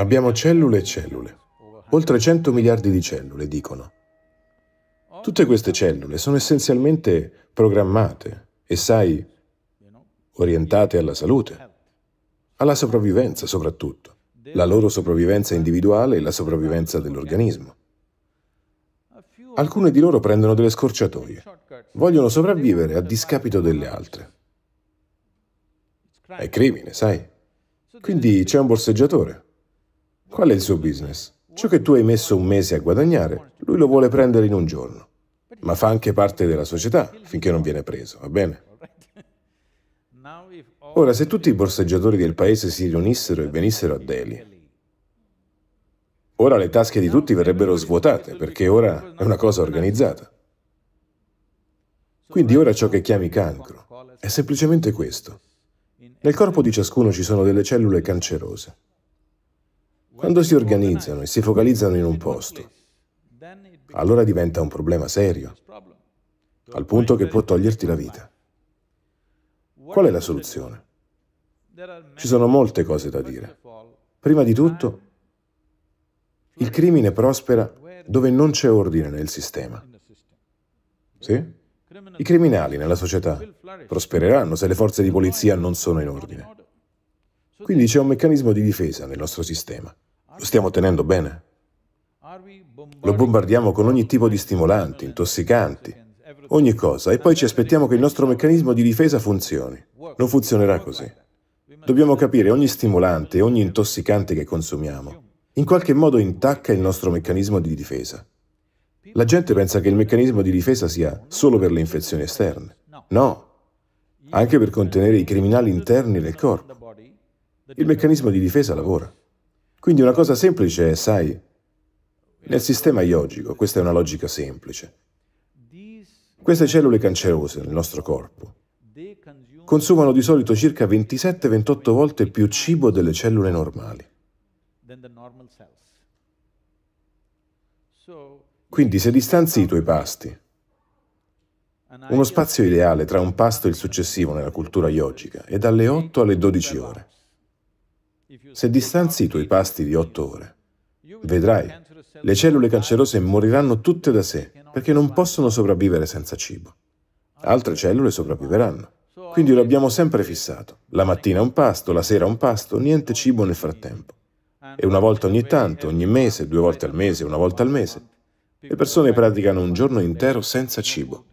Abbiamo cellule e cellule. Oltre 100 miliardi di cellule, dicono. Tutte queste cellule sono essenzialmente programmate e, sai, orientate alla salute, alla sopravvivenza soprattutto, la loro sopravvivenza individuale e la sopravvivenza dell'organismo. Alcune di loro prendono delle scorciatoie, vogliono sopravvivere a discapito delle altre. È crimine, sai? Quindi c'è un borseggiatore, Qual è il suo business? Ciò che tu hai messo un mese a guadagnare, lui lo vuole prendere in un giorno. Ma fa anche parte della società finché non viene preso, va bene? Ora, se tutti i borseggiatori del paese si riunissero e venissero a Delhi, ora le tasche di tutti verrebbero svuotate perché ora è una cosa organizzata. Quindi ora ciò che chiami cancro è semplicemente questo. Nel corpo di ciascuno ci sono delle cellule cancerose. Quando si organizzano e si focalizzano in un posto, allora diventa un problema serio, al punto che può toglierti la vita. Qual è la soluzione? Ci sono molte cose da dire. Prima di tutto, il crimine prospera dove non c'è ordine nel sistema. Sì? I criminali nella società prospereranno se le forze di polizia non sono in ordine. Quindi c'è un meccanismo di difesa nel nostro sistema. Lo stiamo tenendo bene? Lo bombardiamo con ogni tipo di stimolanti, intossicanti, ogni cosa, e poi ci aspettiamo che il nostro meccanismo di difesa funzioni. Non funzionerà così. Dobbiamo capire ogni stimolante ogni intossicante che consumiamo. In qualche modo intacca il nostro meccanismo di difesa. La gente pensa che il meccanismo di difesa sia solo per le infezioni esterne. No, anche per contenere i criminali interni nel corpo. Il meccanismo di difesa lavora. Quindi una cosa semplice sai, nel sistema yogico, questa è una logica semplice, queste cellule cancerose nel nostro corpo consumano di solito circa 27-28 volte più cibo delle cellule normali. Quindi se distanzi i tuoi pasti, uno spazio ideale tra un pasto e il successivo nella cultura yogica è dalle 8 alle 12 ore. Se distanzi i tuoi pasti di otto ore, vedrai, le cellule cancerose moriranno tutte da sé perché non possono sopravvivere senza cibo. Altre cellule sopravviveranno. Quindi lo abbiamo sempre fissato. La mattina un pasto, la sera un pasto, niente cibo nel frattempo. E una volta ogni tanto, ogni mese, due volte al mese, una volta al mese, le persone praticano un giorno intero senza cibo.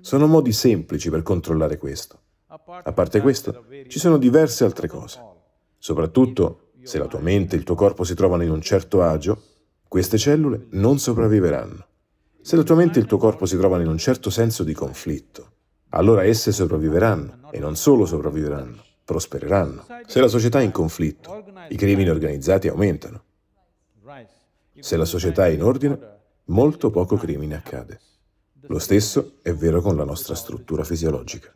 Sono modi semplici per controllare questo. A parte questo, ci sono diverse altre cose. Soprattutto se la tua mente e il tuo corpo si trovano in un certo agio, queste cellule non sopravviveranno. Se la tua mente e il tuo corpo si trovano in un certo senso di conflitto, allora esse sopravviveranno e non solo sopravviveranno, prospereranno. Se la società è in conflitto, i crimini organizzati aumentano. Se la società è in ordine, molto poco crimine accade. Lo stesso è vero con la nostra struttura fisiologica.